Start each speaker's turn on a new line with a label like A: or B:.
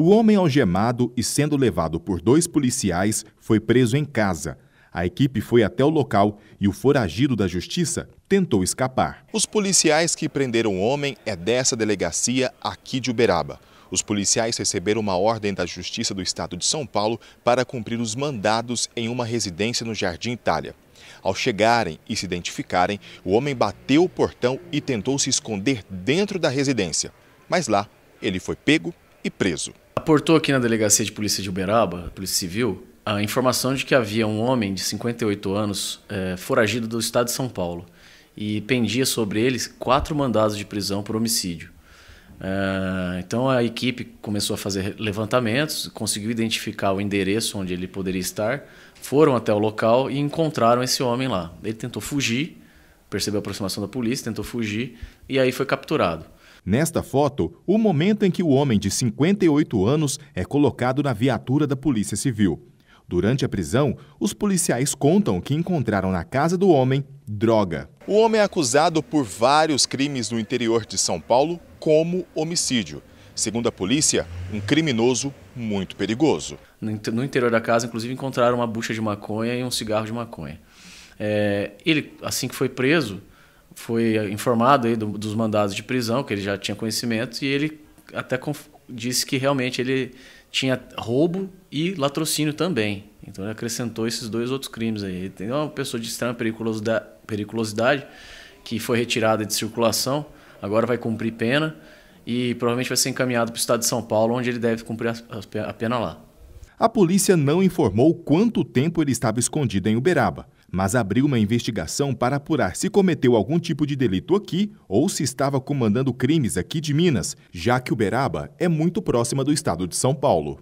A: O homem algemado e sendo levado por dois policiais foi preso em casa. A equipe foi até o local e o foragido da justiça tentou escapar. Os policiais que prenderam o homem é dessa delegacia aqui de Uberaba. Os policiais receberam uma ordem da Justiça do Estado de São Paulo para cumprir os mandados em uma residência no Jardim Itália. Ao chegarem e se identificarem, o homem bateu o portão e
B: tentou se esconder dentro da residência. Mas lá, ele foi pego e preso aportou aqui na delegacia de polícia de Uberaba, Polícia Civil, a informação de que havia um homem de 58 anos é, foragido do estado de São Paulo e pendia sobre ele quatro mandados de prisão por homicídio. É, então a equipe começou a fazer levantamentos, conseguiu identificar o endereço onde ele poderia estar, foram até o local e encontraram esse homem lá. Ele tentou fugir, percebeu a aproximação da polícia, tentou fugir e aí foi capturado.
A: Nesta foto, o momento em que o homem de 58 anos é colocado na viatura da Polícia Civil. Durante a prisão, os policiais contam que encontraram na casa do homem droga. O homem é acusado por vários crimes no interior de São Paulo, como homicídio. Segundo a polícia, um
B: criminoso muito perigoso. No interior da casa, inclusive, encontraram uma bucha de maconha e um cigarro de maconha. É, ele, assim que foi preso, foi informado aí do, dos mandados de prisão, que ele já tinha conhecimento, e ele até disse que realmente ele tinha roubo e latrocínio também. Então ele acrescentou esses dois outros crimes aí. Tem uma pessoa de extrema periculosidade, periculosidade que foi retirada de circulação, agora vai cumprir pena e provavelmente vai ser encaminhado para o estado de São Paulo, onde ele deve cumprir a pena lá.
A: A polícia não informou quanto tempo ele estava escondido em Uberaba mas abriu uma investigação para apurar se cometeu algum tipo de delito aqui ou se estava comandando crimes aqui de Minas, já que Uberaba é muito próxima do estado de São Paulo.